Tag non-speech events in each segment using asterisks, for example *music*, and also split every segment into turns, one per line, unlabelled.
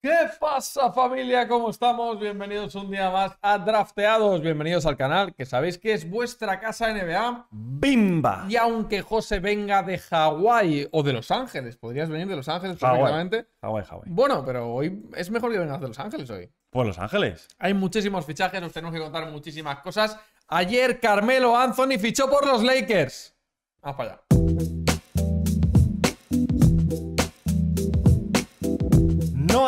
¿Qué pasa familia? ¿Cómo estamos? Bienvenidos un día más a Drafteados. Bienvenidos al canal, que sabéis que es vuestra casa NBA. ¡Bimba! Y aunque José venga de Hawái o de Los Ángeles, podrías venir de Los Ángeles perfectamente. Hawái, Hawái. Bueno, pero hoy es mejor que vengas de Los Ángeles hoy.
Pues Los Ángeles.
Hay muchísimos fichajes, os tenemos que contar muchísimas cosas. Ayer Carmelo Anthony fichó por los Lakers. Vamos para allá.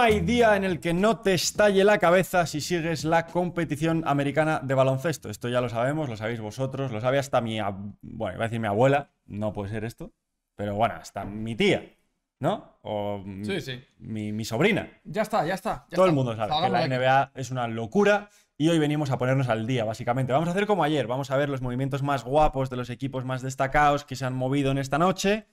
No hay día en el que no te estalle la cabeza si sigues la competición americana de baloncesto. Esto ya lo sabemos, lo sabéis vosotros, lo sabe hasta mi... Bueno, a decir mi abuela, no puede ser esto, pero bueno, hasta mi tía, ¿no? O sí, Mi, sobrina.
Ya está, ya está. Todo el mundo sabe que la
NBA es una locura y hoy venimos a ponernos al día, básicamente. Vamos a hacer como ayer, vamos a ver los movimientos más guapos de los equipos más destacados que se han movido en esta noche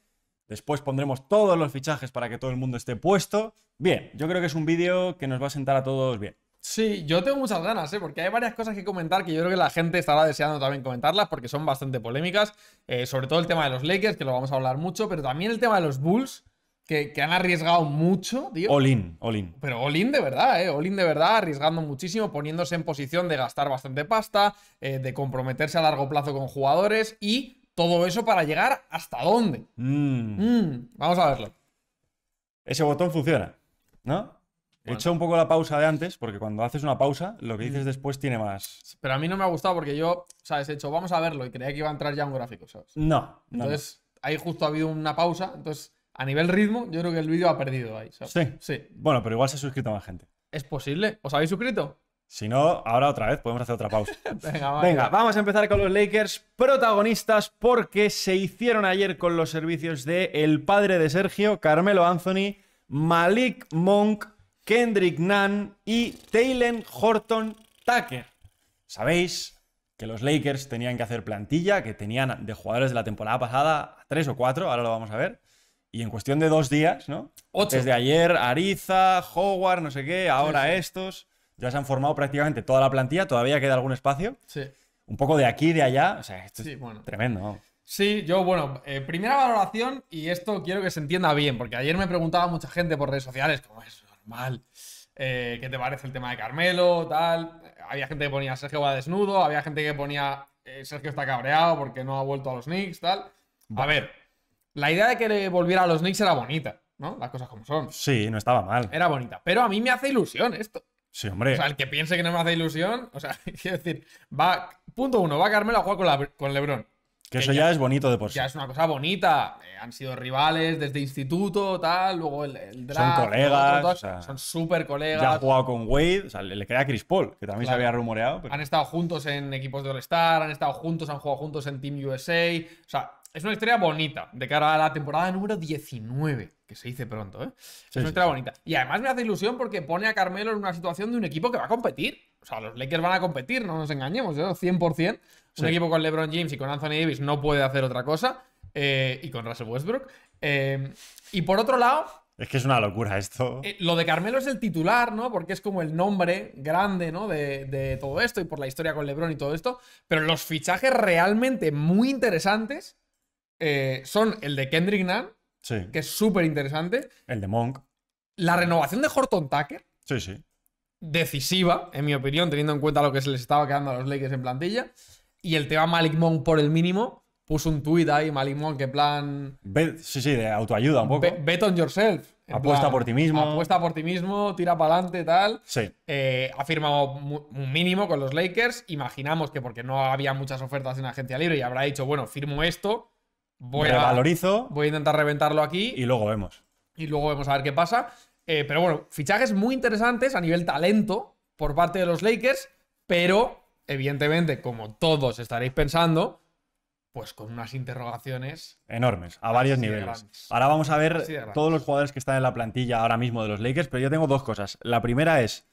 Después pondremos todos los fichajes para que todo el mundo esté puesto. Bien, yo creo que es un vídeo que nos va a sentar a todos bien. Sí, yo tengo muchas ganas, ¿eh? porque hay varias cosas que comentar que yo creo
que la gente estará deseando también comentarlas porque son bastante polémicas. Eh, sobre todo el tema de los Lakers, que lo vamos a hablar mucho, pero también el tema de los Bulls, que, han arriesgado mucho, tío.
Olin, Olin.
Pero Olin de verdad, ¿eh? Olin de verdad, arriesgando muchísimo, poniéndose en posición de gastar bastante pasta, eh, de comprometerse a largo plazo con jugadores y todo eso para llegar hasta dónde.
Mm. Mm, vamos a verlo. Ese botón funciona, ¿no? He hecho un poco la pausa de antes, porque cuando haces una pausa, lo que dices mm. después tiene más.
Pero a mí no me ha gustado porque yo, ¿sabes? He hecho, vamos a verlo y creía que iba a entrar ya un gráfico, ¿sabes?
No. entonces,
ahí justo ha habido una pausa. Entonces, a nivel ritmo, yo creo que el vídeo ha perdido ahí,
Sí. Sí. Bueno, pero igual se ha suscrito más gente. ¿Es posible? ¿Os habéis suscrito? Si no, ahora otra vez podemos hacer otra pausa. *laughs* Venga, vamos a empezar con los Lakers protagonistas porque se hicieron ayer con los servicios de el padre de Sergio, Carmelo Anthony, Malik Monk, Kendrick Nunn y Taylen Horton Tucker. Sabéis que los Lakers tenían que hacer plantilla, que tenían de jugadores de la temporada pasada tres o cuatro, ahora lo vamos a ver. Y en cuestión de dos días, ¿no? Ocho. Desde ayer, Ariza, Howard, no sé qué, ahora estos. Ya se han formado prácticamente toda la plantilla, todavía queda algún espacio. Sí. Un poco de aquí, de allá. O sea, esto sí, bueno. tremendo.
Sí, yo, bueno, eh, primera valoración, y esto quiero que se entienda bien, porque ayer me preguntaba mucha gente por redes sociales, como es normal, eh, ¿qué te parece el tema de Carmelo? Tal. Había gente que ponía Sergio va desnudo, había gente que ponía eh, Sergio está cabreado porque no ha vuelto a los Knicks, tal. A ver, la idea de que volviera a los Knicks era bonita, ¿no? Las cosas como
son. Sí, no estaba mal. Era bonita,
pero a mí me hace ilusión esto. Sí, hombre. O sea, el que piense que no me hace ilusión, o sea, *laughs* quiero decir, va, punto uno, va Carmelo a jugar con, con Lebron.
Que, eso ya, es bonito de por sí.
Ya es una cosa bonita. Eh, han sido rivales desde instituto, tal, luego el, el Son colegas. son súper colegas. Ya ha jugado
con Wade, o sea, le crea Chris Paul, que también se había rumoreado.
Han estado juntos en equipos de All-Star, han estado juntos, han jugado juntos en Team USA. O sea, es una historia bonita de cara a la temporada número 19, que se dice pronto, ¿eh? es una historia bonita. Y además me hace ilusión porque pone a Carmelo en una situación de un equipo que va a competir. O sea, los Lakers van a competir, no nos engañemos, ¿eh? ¿no? 100%. Un equipo con LeBron James y con Anthony Davis no puede hacer otra cosa. Eh, y con Russell Westbrook. Eh, y por otro lado,
es que es una locura esto.
lo de Carmelo es el titular, ¿no? Porque es como el nombre grande, ¿no? de, todo esto y por la historia con Lebron y todo esto. Pero los fichajes realmente muy interesantes eh, son el de Kendrick Nunn, que es súper interesante. El de Monk. La renovación de Horton Tucker. Sí, Decisiva, en mi opinión, teniendo en cuenta lo que se les estaba quedando a los Lakers en plantilla. Y el tema Malik Monk por el mínimo. Puso un tuit ahí, Malik Monk, que plan. sí, sí, de autoayuda un poco. bet on yourself. Apuesta por ti mismo. Apuesta por ti mismo, tira para adelante, tal. Sí. Eh, ha firmado un mínimo con los Lakers. Imaginamos que porque no había muchas ofertas en agencia libre y habrá dicho, bueno, firmo esto
Voy revalorizo. voy a
intentar reventarlo aquí. Y luego vemos. Y luego vemos a ver qué pasa. Eh, pero bueno, fichajes muy interesantes a nivel talento por parte de los Lakers, pero evidentemente, como todos estaréis pensando, pues con unas interrogaciones enormes, a varios niveles. Ahora vamos a ver todos
los jugadores que están en la plantilla ahora mismo de los Lakers, pero yo tengo dos cosas. La primera es,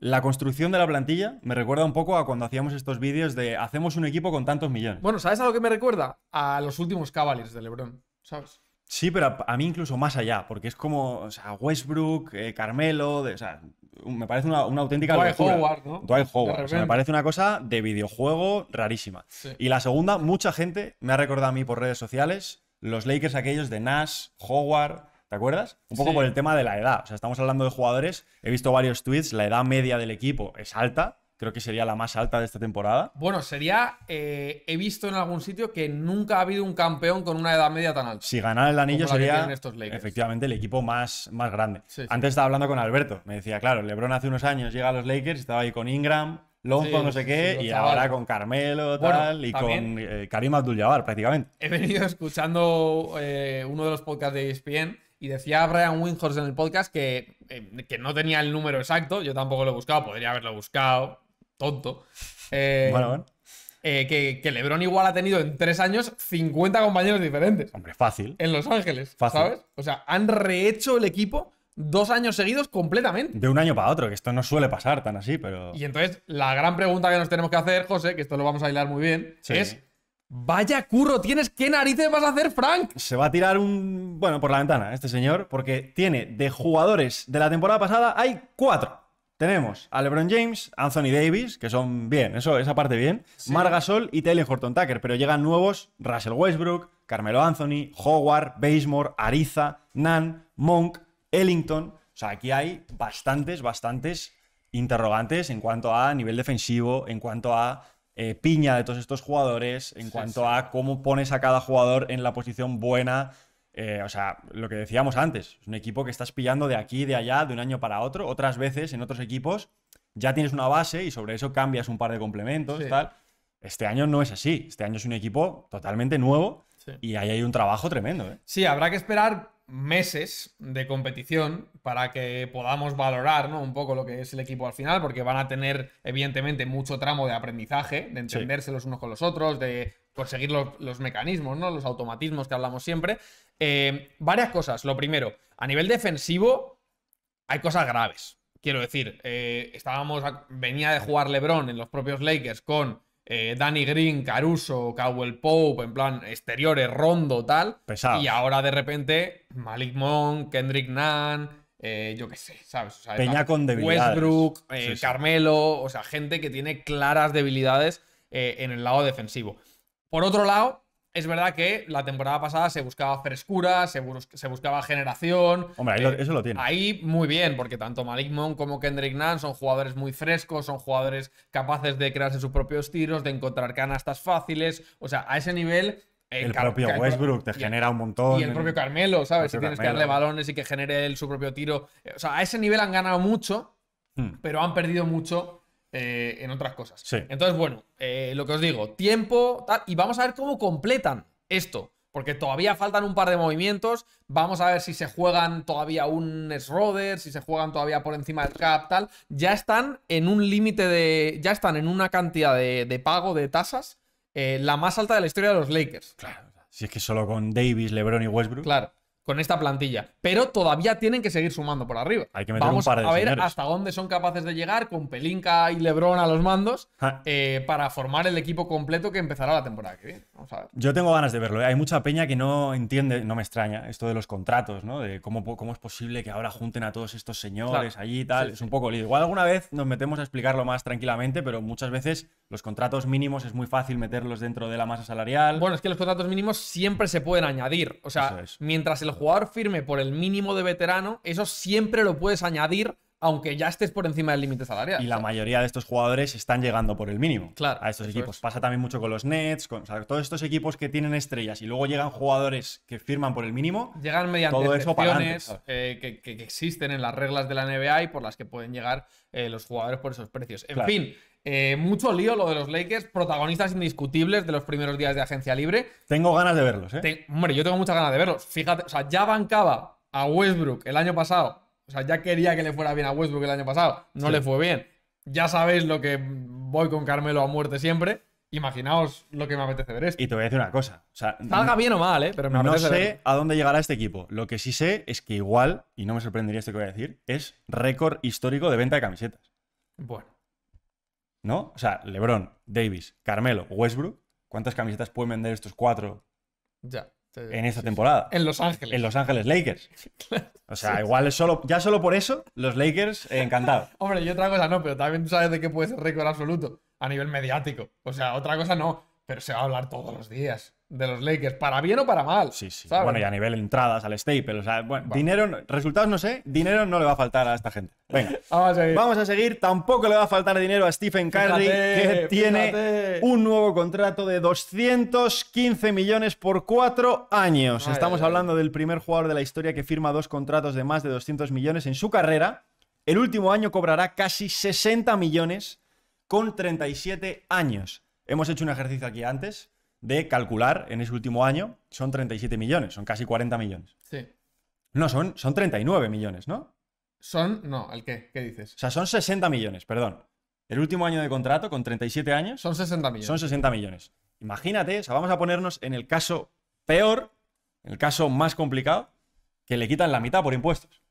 la construcción de la plantilla me recuerda un poco a cuando hacíamos estos vídeos de hacemos un equipo con tantos millones.
Bueno, ¿sabes a lo que me recuerda? A los últimos Cavaliers de LeBron, ¿sabes?
Sí, pero a, mí incluso más allá, porque es como o Westbrook, eh, Carmelo, o sea, me parece una, auténtica Dwight Howard, ¿no? Dwight Howard. me parece una cosa de videojuego rarísima. Y la segunda, mucha gente me ha recordado a mí por redes sociales los Lakers aquellos de Nash, Howard, ¿Te acuerdas? Un poco por el tema de la edad. O sea, estamos hablando de jugadores. He visto varios tweets. La edad media del equipo es alta. Creo que sería la más alta de esta temporada.
Bueno, sería. Eh, he visto en algún sitio que nunca ha habido un campeón con una edad media tan alta.
Si ganara el anillo sería efectivamente el equipo más, más grande. Antes estaba hablando con Alberto. Me decía, claro, LeBron hace unos años llega a los Lakers, estaba ahí con Ingram, Lonzo, no sé qué, y ahora con Carmelo y con eh, Karim Abdul-Jabbar prácticamente. He venido *laughs* escuchando
eh, uno de los podcasts de ESPN y decía Brian Windhorst en el podcast que, eh, que no tenía el número exacto, yo tampoco lo he buscado, podría haberlo buscado, tonto. Eh, bueno, bueno. Eh, que, LeBron igual ha tenido en tres años 50 compañeros diferentes.
Hombre, fácil. En Los Ángeles, fácil. ¿sabes? O sea,
han rehecho el equipo dos años seguidos completamente.
De un año para otro, que esto no suele pasar tan así, pero... Y
entonces, la gran pregunta que nos tenemos que hacer, José, que esto
lo vamos a hilar muy bien, es Vaya curro, tienes qué narices vas a hacer, Frank. Se va a tirar un. Bueno, por la ventana, este señor, porque tiene de jugadores de la temporada pasada, hay cuatro. Tenemos a LeBron James, Anthony Davis, que son bien, eso, esa parte bien, marga Sol y Taylor Horton Tucker, pero llegan nuevos Russell Westbrook, Carmelo Anthony, Howard, Basemore, Ariza, Nan, Monk, Ellington. O sea, aquí hay bastantes, bastantes interrogantes en cuanto a nivel defensivo, en cuanto a eh, piña de todos estos jugadores en cuanto a cómo pones a cada jugador en la posición buena. Eh, o sea, lo que decíamos antes, es un equipo que estás pillando de aquí, de allá, de un año para otro. Otras veces en otros equipos ya tienes una base y sobre eso cambias un par de complementos, y tal. Este año no es así. Este año es un equipo totalmente nuevo y ahí hay un trabajo tremendo. ¿eh?
Sí, habrá que esperar meses de competición para que podamos valorar ¿no? un poco lo que es el equipo al final, porque van a tener evidentemente mucho tramo de aprendizaje, de entenderse los unos con los otros, de conseguir los, mecanismos, ¿no? los automatismos que hablamos siempre. Eh, varias cosas. Lo primero, a nivel defensivo hay cosas graves. Quiero decir, eh, estábamos venía de jugar LeBron en los propios Lakers con eh, Danny Green, Caruso, Cowell Pope, en plan exteriores, rondo, tal. Pesado. Y ahora de repente Malik Monk, Kendrick Nunn, eh, yo qué sé, ¿sabes? Peña con debilidades. Westbrook, eh, Carmelo, o sea, gente que tiene claras debilidades en el lado defensivo. Por otro lado, es verdad que la temporada pasada se buscaba frescura, se, buscaba generación.
Hombre, ahí eh, eso lo tiene.
Ahí muy bien, porque tanto Malik Monk como Kendrick Nunn son jugadores muy frescos, son jugadores capaces de crearse sus propios tiros, de encontrar canastas fáciles. O sea, a ese nivel eh, el propio Westbrook te
genera un montón. Y el propio Carmelo, ¿sabes? Si tienes que darle balones
y que genere su propio tiro. O sea, a ese nivel han ganado mucho, hmm. pero han perdido mucho eh, en otras cosas. Sí. Entonces, bueno, eh, lo que os digo, tiempo tal, y vamos a ver cómo completan esto. Porque todavía faltan un par de movimientos. Vamos a ver si se juegan todavía un Schroeder, si se juegan todavía por encima del cap, tal. Ya están en un límite de. Ya están en una cantidad de, pago de tasas eh, la más alta de la historia de los Lakers. Claro.
Si es que solo con Davis, LeBron y Westbrook.
Claro con esta plantilla. Pero todavía tienen que seguir sumando por arriba. Hay que meter a ver hasta dónde son capaces de llegar con Pelinka y Lebrón a los mandos eh, para formar el equipo completo que empezará la temporada que viene.
Yo tengo ganas de verlo. ¿eh? Hay mucha peña que no entiende, no me extraña, esto de los contratos, ¿no? De cómo, cómo es posible que ahora junten a todos estos señores allí y tal. es un poco lío. Igual alguna vez nos metemos a explicarlo más tranquilamente, pero muchas veces los contratos mínimos es muy fácil meterlos dentro de la masa salarial. Bueno, es que los contratos mínimos siempre se pueden añadir. O
sea, mientras el jugador firme por el mínimo de veterano, eso siempre lo puedes añadir
aunque ya estés por encima del límite salarial. Y la mayoría de estos jugadores están llegando por el mínimo claro, a estos equipos. Pasa también mucho con los Nets, con todos estos equipos que tienen estrellas y luego llegan jugadores que firman por el mínimo. Llegan mediante todo eso
eh, que, existen en las reglas de la NBA y por las que pueden llegar eh, los jugadores por esos precios. En fin, eh, mucho lío lo de los Lakers, protagonistas indiscutibles de los primeros días de agencia libre. Tengo ganas de verlos, ¿eh? hombre, yo tengo muchas ganas de verlos. Fíjate, o sea, ya bancaba a Westbrook el año pasado o sea, ya quería que le fuera bien a Westbrook el año pasado. No le fue bien. Ya sabéis lo que voy con Carmelo a muerte siempre. Imaginaos lo que me apetece ver esto.
Y te voy a decir una cosa. O sea, Salga bien o mal, ¿eh? Pero no sé a dónde llegará este equipo. Lo que sí sé es que igual, y no me sorprendería esto que voy a decir, es récord histórico de venta de camisetas. Bueno. ¿No? O sea, LeBron, Davis, Carmelo, Westbrook. ¿Cuántas camisetas pueden vender estos cuatro?
Ya en
esta temporada. En Los Ángeles. En Los Ángeles Lakers. *laughs* O sea, igual solo, ya solo por eso, los Lakers eh, Encantado *laughs*
Hombre, y otra cosa no, pero también tú sabes de qué puede ser récord absoluto a nivel mediático. O sea, otra cosa no. Pero se va a hablar todos los días de los Lakers, para bien o para mal. Sí, sí. Bueno, y a
nivel entradas al staple, o sea, bueno, dinero, resultados no sé, dinero no le va a faltar a esta gente. Venga, *laughs* vamos a seguir. Tampoco le va a faltar dinero a Stephen Curry, que tiene un nuevo contrato de 215 millones por cuatro años. Estamos hablando del primer jugador de la historia que firma dos contratos de más de 200 millones en su carrera. El último año cobrará casi 60 millones con 37 años. Hemos hecho un ejercicio aquí antes de calcular en ese último año, son 37 millones, son casi 40 millones. Sí. No, son, son 39 millones, ¿no?
Son, no, ¿el qué? ¿Qué dices?
O sea, son 60 millones, perdón. El último año de contrato, con 37 años. Son 60 millones. Son 60 millones. Imagínate, o sea, vamos a ponernos en el caso peor, en el caso más complicado, que le quitan la mitad por impuestos.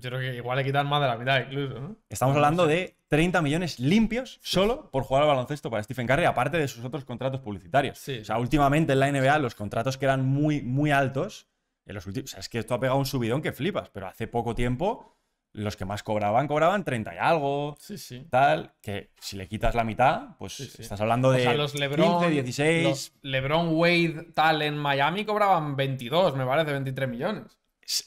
Yo creo que igual le quitan más de la mitad
incluso, Estamos hablando de 30 millones limpios solo por jugar al baloncesto para Stephen Curry, aparte de sus otros contratos publicitarios. o sea, últimamente en la NBA los contratos que eran muy, muy altos, en los últimos, o sea, es que esto ha pegado un subidón que flipas, pero hace poco tiempo los que más cobraban, cobraban 30 y algo. Sí, sí. Tal, que si le quitas la mitad, pues estás hablando de los Lebron, 15, 16.
LeBron Wade, tal, en Miami cobraban 22, me parece,
23 millones.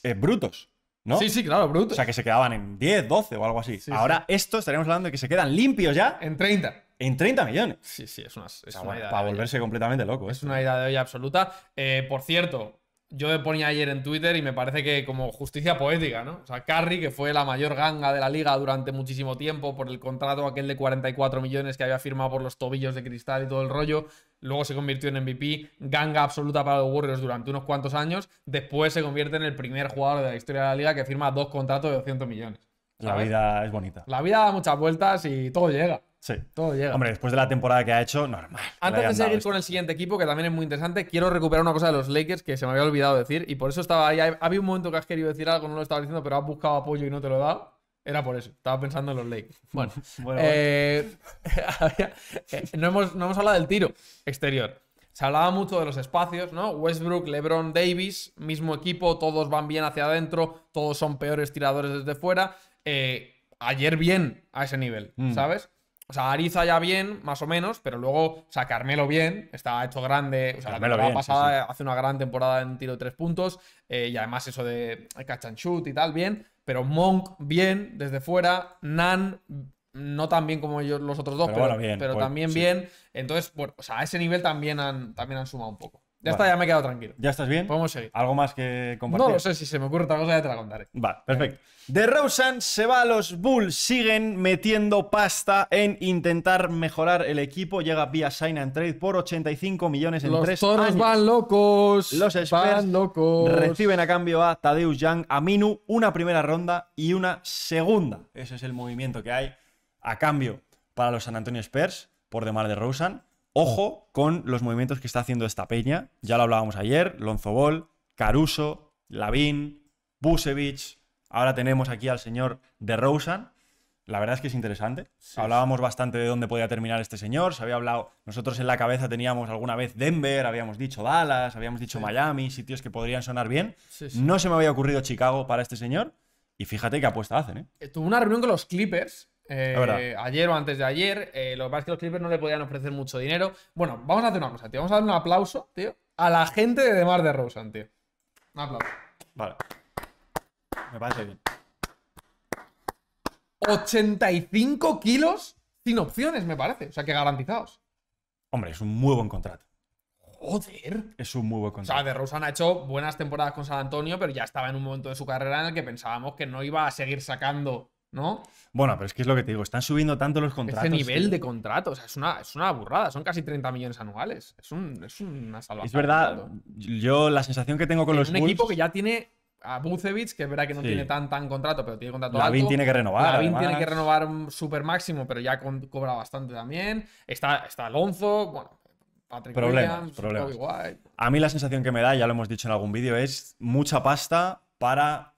Eh, brutos. Sí, sí, claro, bruto. O sea, que se quedaban en 10, 12 o algo así. Ahora esto estaríamos hablando de que se quedan limpios ya. En 30. En 30 millones. Sí, sí, es una, es una idea Para volverse eh. completamente loco. Es
una idea de hoy absoluta. Eh, por cierto, yo ponía ayer en Twitter y me parece que como justicia poética, ¿no? O sea, Carry, que fue la mayor ganga de la liga durante muchísimo tiempo por el contrato aquel de 44 millones que había firmado por los tobillos de cristal y todo el rollo, luego se convirtió en MVP, ganga absoluta para los Warriors durante unos cuantos años, después se convierte en el primer jugador de la historia de la liga que firma dos contratos de 200 millones.
La vida es bonita.
La vida da muchas vueltas y todo llega.
Sí. Todo llega. Hombre, después de la temporada que ha hecho, normal. Antes de seguir
con el siguiente equipo, que también es muy interesante, quiero recuperar una cosa de los Lakers que se me había olvidado decir y por eso estaba ahí. Había un momento que has querido decir algo, no lo estaba diciendo, pero has buscado apoyo y no te lo he dado. Era por eso. Estaba pensando en los Lakers. *laughs* Bueno, eh, *laughs* eh, no, hemos, hablado del tiro exterior. Se hablaba mucho de los espacios, ¿no? Westbrook, LeBron, Davis, mismo equipo, todos van bien hacia adentro, todos son peores tiradores desde fuera. Eh, ayer bien a ese nivel, mm. ¿sabes? O sea, Ariza ya bien, más o menos, pero luego, o sea, Carmelo bien, está hecho grande. O sea, la bien, pasada hace una gran temporada en tiro de tres puntos, y además eso de catch and shoot y tal, bien. Pero Monk, bien, desde fuera. Nan, no tan bien como ellos los otros dos, pero, pues, también bien. Entonces, bueno, o sea, a ese nivel también han, también han sumado un poco.
Ya está, ya me he quedado tranquilo. ¿Ya estás bien? Podemos seguir. ¿Algo más que compartir? No no sé,
si se me ocurre otra cosa ya te la contaré.
Vale, perfecto. De Rosen se va a los Bulls, siguen metiendo pasta en intentar mejorar el equipo. Llega vía sign and trade por 85 millones en los tres toros van
locos. Los Spurs van locos. reciben
a cambio a Tadeusz Young, a Minu, una primera ronda y una segunda. Ese es el movimiento que hay a cambio para los San Antonio Spurs por Demar de Rosen. Ojo con los movimientos que está haciendo esta peña. Ya lo hablábamos ayer, Lonzo Ball, Caruso, Lavín, Busevich. Ahora tenemos aquí al señor de Rosen. La verdad es que es interesante. Hablábamos bastante de dónde podía terminar este señor. Se había hablado. Nosotros en la cabeza teníamos alguna vez Denver, habíamos dicho Dallas, habíamos dicho Miami, sitios que podrían sonar bien. No se me había ocurrido Chicago para este señor. Y fíjate qué apuesta hacen, ¿eh? Eh, Tuvo una reunión con
los Clippers ayer o antes de ayer. Los eh, lo que Clippers no le podían ofrecer mucho dinero. Bueno, vamos a hacer una cosa, tío. Vamos a dar un aplauso, tío, a la gente de Demar de Rosen, tío. Un aplauso.
Vale. Me parece
bien. 85 kilos sin opciones, me parece. O sea, que garantizados.
Hombre, es un muy buen contrato.
Joder.
Es un muy buen contrato. O sea, de
Rosen ha hecho buenas temporadas con San Antonio, pero ya estaba en un momento de su carrera en el que pensábamos que no iba a seguir sacando ¿no?
Bueno, pero es que es lo que te digo, están subiendo tanto los contratos. Este nivel de
contratos, es una, es una burrada, son casi 30 millones anuales. Es, es una salvación. Es verdad,
yo la sensación que tengo con eh, los. Un equipo que
ya tiene a Bucevic, que es verdad que no tiene tan, tan contrato, pero tiene contrato Vin tiene que renovar. Vin tiene que renovar un super máximo, pero ya cobra bastante también. Está, está Alonso, bueno. Patrick problemas, Williams, problemas.
A mí la sensación que me da, ya lo hemos dicho en algún vídeo, es mucha pasta para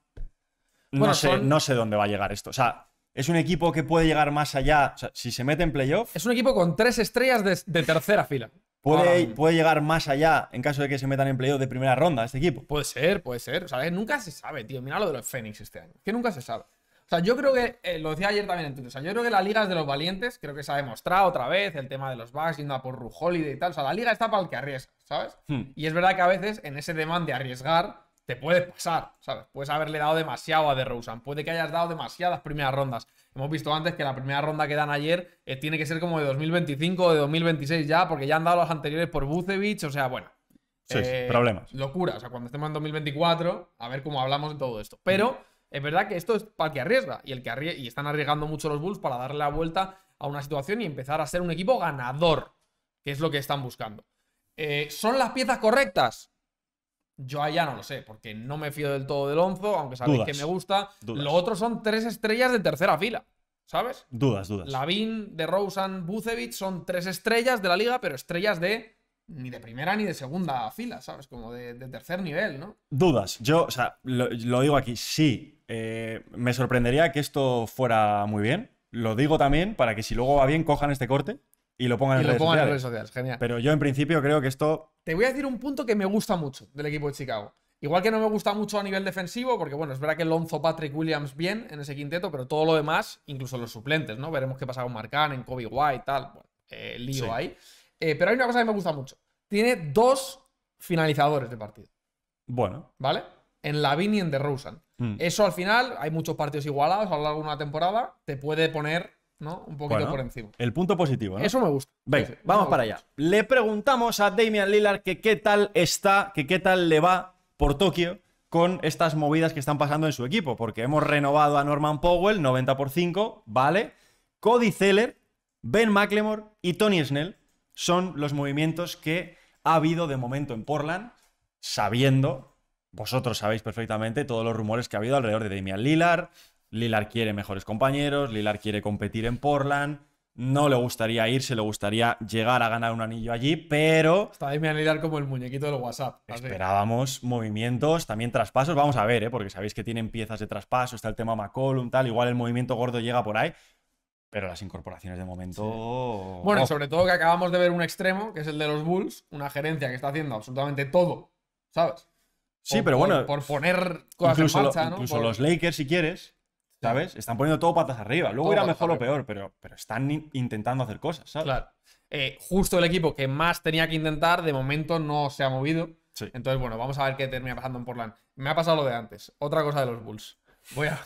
no, sé, no sé dónde va a llegar esto. O sea, es un equipo que puede llegar más allá. O sea, si se mete en playoff. Es un equipo con tres estrellas de, tercera fila. Puede, puede, llegar más allá en caso de que se metan en playoff de primera ronda este equipo. Puede ser,
puede ser. O sea, eh, nunca se sabe, tío. Mira lo de los Fénix este año. Que nunca se sabe. O sea, yo creo que, eh, lo decía ayer también en Twitter, o sea, yo creo que la liga es de los valientes, creo que se ha demostrado otra vez el tema de los bugs y a por Rujoli y tal. O sea, la liga está para el que arriesga, ¿sabes? Hmm. Y es verdad que a veces en ese demanda de arriesgar, te puedes pasar, ¿sabes? Puedes haberle dado demasiado a DeRozan, puede que hayas dado demasiadas primeras rondas. Hemos visto antes que la primera ronda que dan ayer eh, tiene que ser como de 2025 o de 2026 ya, porque ya han dado las anteriores por Bucevic, o sea, bueno.
Sí, eh, problemas.
Locura, o sea, cuando estemos en 2024, a ver cómo hablamos de todo esto. Pero es verdad que esto es para el que arriesga, y, el que y están arriesgando mucho los Bulls para darle la vuelta a una situación y empezar a ser un equipo ganador, que es lo que están buscando. Eh, ¿Son las piezas correctas? Yo allá no lo sé, porque no me fío del todo de Lonzo, aunque sabéis que me gusta. Lo otro son tres estrellas de tercera fila, ¿sabes? Dudas, dudas. Lavín, de Rosen, Bucevic son tres estrellas de la liga, pero estrellas de ni de primera ni de segunda fila, ¿sabes? Como de, tercer nivel, ¿no?
Dudas. Yo, o sea, lo, digo aquí, sí. Eh, me sorprendería que esto fuera muy bien. Lo digo también para que si luego va bien, cojan este corte y lo pongan, en, lo redes sociales. Genial. Pero yo en principio creo que esto.
Te voy a decir un punto que me gusta mucho del equipo de Chicago. Igual que no me gusta mucho a nivel defensivo, porque bueno, es verdad que Lonzo Patrick Williams bien en ese quinteto, pero todo lo demás, incluso los suplentes, ¿no? Veremos qué pasa con Marcán, en Kobe White, y tal. Bueno, eh, el lío ahí. Eh, pero hay una cosa que me gusta mucho. Tiene dos finalizadores de partido. Bueno. ¿Vale? En Lavin y en DeRozan. Mm. Eso al final, hay muchos partidos igualados a lo largo de una temporada, te puede poner ¿no? Un poquito por encima.
El punto positivo, ¿no? Eso me gusta. vamos para allá. Le preguntamos a Damian Lillard que qué tal está, que qué tal le va por Tokio con estas movidas que están pasando en su equipo, porque hemos renovado a Norman Powell, 90 por 5, ¿vale? Cody Zeller, Ben McLemore y Tony Snell son los movimientos que ha habido de momento en Portland, sabiendo, vosotros sabéis perfectamente todos los rumores que ha habido alrededor de Damian Lillard, Lilar quiere mejores compañeros, Lilar quiere competir en Portland. No le gustaría irse, le gustaría llegar a ganar un anillo allí, pero.
Está ahí Lilar como el muñequito del WhatsApp.
Esperábamos movimientos, también traspasos. Vamos a ver, ¿eh? porque sabéis que tienen piezas de traspaso, está el tema McCollum, tal. Igual el movimiento gordo llega por ahí. Pero las incorporaciones de momento. Bueno, sobre todo que acabamos de ver un extremo,
que es el de los Bulls, una gerencia que está haciendo absolutamente todo, ¿sabes?
Sí, pero bueno. Por,
poner cosas incluso en marcha, Incluso los
Lakers, si quieres. ¿Sabes? Están poniendo todo patas arriba. Luego era mejor o peor, pero, pero están intentando hacer cosas, ¿sabes? Claro. Eh, justo el equipo
que más tenía que intentar, de momento no se ha movido. Entonces, bueno, vamos a ver qué termina pasando en Portland. Me ha pasado lo de antes. Otra cosa de los Bulls. Voy a,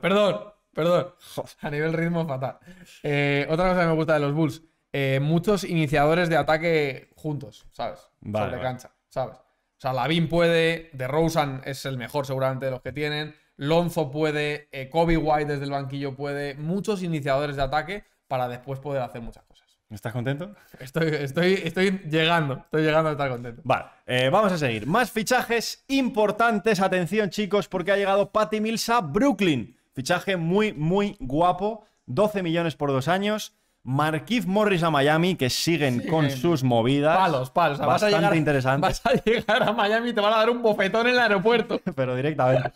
Perdón, perdón. A nivel ritmo, fatal. Eh, otra cosa que me gusta de los Bulls. Eh, muchos iniciadores de ataque juntos, ¿sabes? Vale, Sobre cancha, ¿sabes? O sea, Lavin puede, Rosen es el mejor seguramente de los que tienen. Lonzo puede, eh, Kobe White desde el banquillo puede, muchos iniciadores de ataque para después poder hacer muchas cosas.
¿Estás contento?
Estoy, estoy,
estoy llegando, estoy llegando a estar contento. Vale, eh, vamos a seguir. Más fichajes importantes, atención chicos, porque ha llegado Patty Mills a Brooklyn. Fichaje muy, muy guapo, 12 millones por dos años. Marquise Morris a Miami, que siguen con sus movidas. Palos, palos. bastante a interesante. Vas a llegar a Miami y te van a dar un bofetón en el aeropuerto. *laughs* Pero directamente.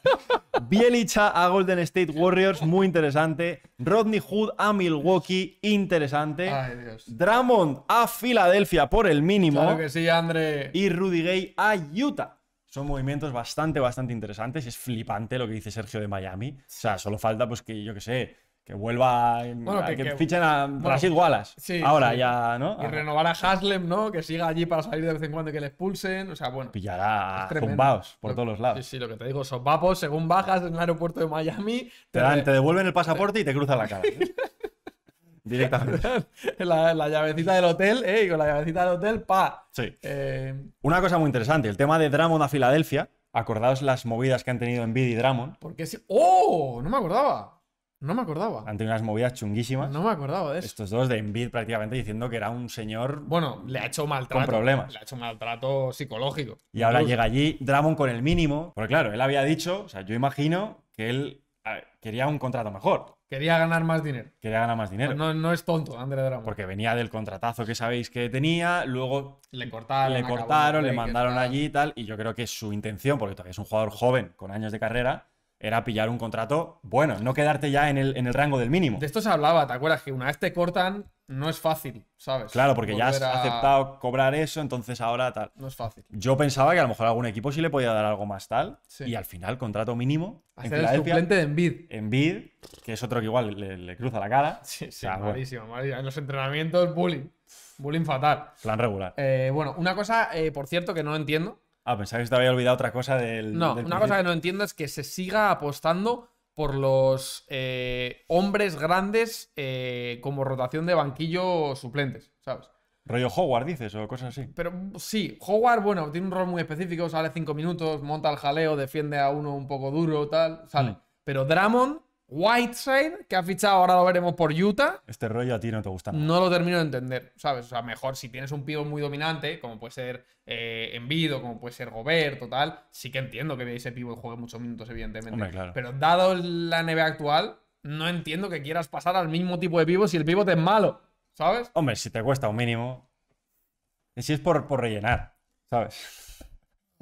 Bielicha a Golden State Warriors, muy interesante. Rodney Hood a Milwaukee, interesante. Ay, Drummond a Filadelfia por el mínimo. Claro que sí, André. Y Rudy Gay a Utah. Son movimientos bastante, bastante interesantes. Es flipante lo que dice Sergio de Miami. O sea, solo falta, pues que yo qué sé, que vuelva. que, fichen a Rashid Wallace. ahora ya, ¿no? Y renovar a Haslem,
¿no? Que siga allí para salir de vez en cuando y que le expulsen. O sea, bueno.
Pillará tumbaos por todos los lados. Sí,
sí, lo que te digo, Son vapos, según bajas en el aeropuerto de Miami. Te, devuelven
el pasaporte y te cruzan la cara. ¿eh? *laughs* Directamente.
*laughs* la, llavecita del hotel, ¿eh? Y con la llavecita del hotel, pa. Sí. Eh,
Una cosa muy interesante, el tema de Dramon a Filadelfia. Acordaos las movidas que han tenido en y Dramon.
Porque sí. ¡Oh! No me acordaba. No me acordaba.
Han tenido unas movidas chunguísimas. No me acordaba de eso. Estos dos de Envid prácticamente diciendo que era un señor. Bueno, le ha
hecho maltrato. problemas. Le ha hecho maltrato psicológico. Y ahora llega
allí Dramon con el mínimo. Porque claro, él había dicho, o sea, yo imagino que él quería un contrato mejor. Quería ganar más dinero. Quería ganar más dinero. Pues no, no es tonto, André Dramon. Porque venía del contratazo que sabéis que tenía, luego.
Le cortaron. Le cortaron, le mandaron
allí y tal. Y yo creo que su intención, porque todavía es un jugador joven con años de carrera era pillar un contrato bueno, no quedarte ya en el, rango del mínimo. De
esto se hablaba, ¿te acuerdas? Que una vez te cortan, no es fácil, ¿sabes? Claro, porque ya has aceptado
cobrar eso, entonces ahora tal. No es fácil. Yo pensaba que a lo mejor algún equipo sí le podía dar algo más tal, y al final, contrato mínimo. Hacer el suplente de Envid. Envid, que es otro que igual le, cruza la cara. *laughs* Sí, sí, o malísimo,
En los entrenamientos, bullying. Bullying fatal. Plan regular. Eh, bueno, una cosa, eh, por
cierto, que no entiendo Ah, pensaba que se te había olvidado otra cosa del.
No, una cosa que no entiendo es que se siga apostando por los eh, hombres grandes eh, como rotación de banquillo suplentes, ¿sabes?
Rollo Howard, dices, o cosas así.
Pero sí, Howard, bueno, tiene un rol muy específico, sale cinco minutos, monta el jaleo, defiende a uno un poco duro, tal, sale. Mm. Pero Dramon. Whiteside, que ha fichado, ahora
lo veremos por Utah. Este rollo a ti no te gusta. No
lo termino de entender, ¿sabes? O sea, mejor si tienes un pivo muy dominante, como puede ser eh, Envido, como puede ser Gobert tal, sí que entiendo que ese pivo juegue muchos minutos, evidentemente. Hombre, claro. Pero dado la NBA actual, no entiendo que quieras
pasar al mismo tipo de pivo si el pivote es malo, ¿sabes? Hombre, si te cuesta un mínimo. Y si es por, por rellenar, ¿sabes?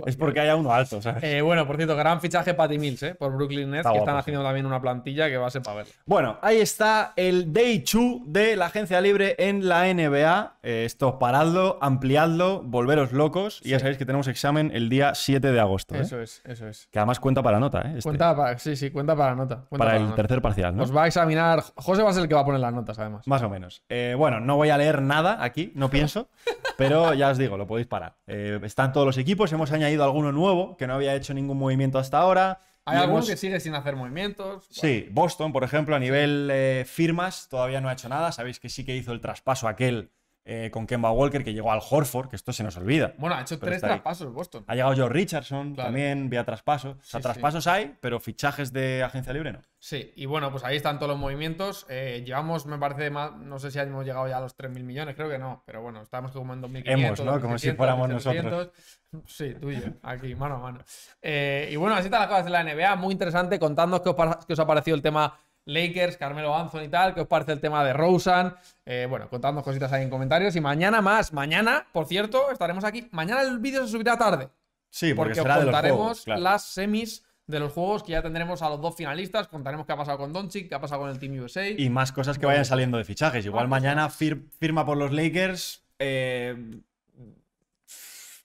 Es porque hay uno alto, ¿sabes? Eh, bueno, por cierto,
gran fichaje Patty Mills, ¿eh? Por Brooklyn Nets, que están haciendo también una plantilla que va a ser para ver.
Bueno, ahí está el Day 2 de la agencia libre en la NBA. Eh, esto, paradlo, ampliadlo, volveros locos. Y ya sabéis que tenemos examen el día 7 de agosto. ¿eh? Eso
es, eso es.
Que además cuenta para nota, ¿eh? Este.
Cuenta para, sí, sí, cuenta para nota. para, el tercer parcial, ¿no? Os va a examinar. José va a ser el que va a poner las notas, además.
Más o menos. bueno, no voy a leer nada aquí, no pienso. *laughs* pero ya os digo, lo podéis parar. están todos los equipos, hemos añadido ido alguno nuevo, que no había hecho ningún movimiento hasta ahora. Hay alguno que
sigue sin hacer movimientos.
Sí, Boston, por ejemplo, a nivel eh, firmas todavía no ha hecho nada. Sabéis que sí que hizo el traspaso aquel eh, con Kemba Walker, que llegó al Horford, que esto se nos olvida. Bueno, ha hecho tres traspasos Boston. Ha llegado Joe Richardson también vía traspaso. O sea, traspasos hay, pero fichajes de agencia libre no.
Sí, y bueno, pues ahí están todos los movimientos. Eh, llevamos, me parece, no sé si hemos llegado ya a los 3.000 millones, creo que no, pero bueno, estamos como en 2.500. Hemos, ¿no? como si fuéramos nosotros. *laughs* Sí, tuyo. aquí, mano a mano. Eh, y bueno, así están las cosas de la NBA. Muy interesante. contando qué os, qué os ha parecido el tema Lakers, Carmelo Anthony y tal. ¿Qué os parece el tema de Rosen? Eh, bueno, contadnos cositas ahí en comentarios. Y mañana más. Mañana, por cierto, estaremos aquí. Mañana el vídeo se subirá tarde.
Sí, porque, contaremos las
semis de los juegos que ya tendremos a los dos finalistas. Contaremos qué ha pasado con Doncic, qué ha pasado con el Team USA. Y
más cosas que vayan saliendo de fichajes. Igual ah, mañana pues firma por los Lakers. Eh,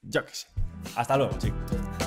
yo qué sé. Hasta luego, chicos.